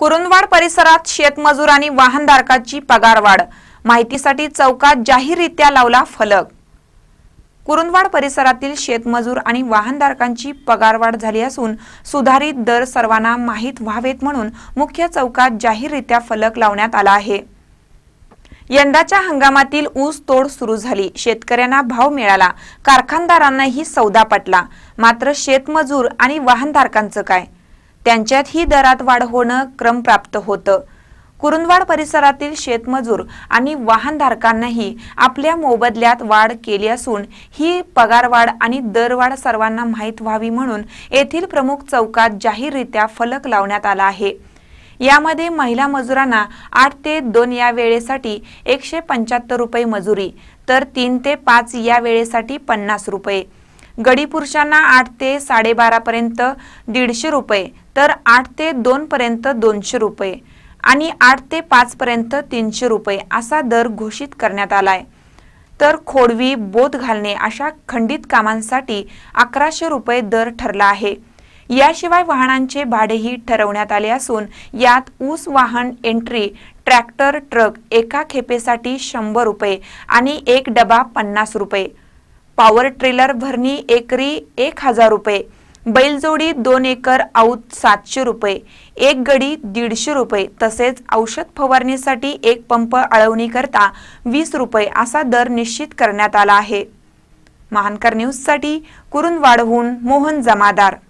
कुरुंदवाड परिसरात शेतमजूर आणि वाहनधारकाची पगारवाढ माहितीसाठी चौकात जाहीररित्या लावला फलक कुरुंदवाड परिसरातील शेतमजूर आणि वाहनधारकांची पगारवाढ झाली असून सुधारित दर सर्वांना माहीत व्हावेत म्हणून मुख्य चौकात जाहीररित्या फलक लावण्यात आला आहे यंदाच्या हंगामातील ऊस तोड सुरू झाली शेतकऱ्यांना भाव मिळाला कारखानदारांनाही सौदा पटला मात्र शेतमजूर आणि वाहनधारकांचं काय त्यांच्यात ही दरात वाढ होणं प्राप्त होतं कुरुंदवाड परिसरातील शेतमजूर आणि वाहनधारकांनाही आपल्या मोबदल्यात वाढ केली असून ही पगारवाढ आणि दरवाढ सर्वांना माहीत व्हावी म्हणून येथील प्रमुख चौकात जाहीररित्या फलक लावण्यात आला आहे यामध्ये महिला मजुरांना आठ ते दोन या वेळेसाठी एकशे पंच्याहत्तर रुपये मजुरी तर तीन ते पाच या वेळेसाठी पन्नास रुपये गडी पुरुषांना आठ ते पर्यंत दीडशे रुपये तर आठ ते पर्यंत दोनशे रुपये आणि आठ ते पर्यंत तीनशे रुपये असा दर घोषित करण्यात आलाय तर खोडवी बोध घालणे अशा खंडित कामांसाठी अकराशे रुपये दर ठरला आहे याशिवाय वाहनांचे भाडेही ठरवण्यात आले असून यात ऊस वाहन एंट्री ट्रॅक्टर ट्रक एका खेपेसाठी शंभर रुपये आणि एक डबा पन्नास रुपये पावर ट्रेलर भरणी एकरी एक हजार रुपये बैलजोडी दोन एकर आऊत सातशे रुपये एक गडी दीडशे रुपये तसेच औषध फवारणीसाठी एक पंप करता वीस रुपये असा दर निश्चित करण्यात आला आहे महानकर न्यूजसाठी कुरुंदवाडहून मोहन जमादार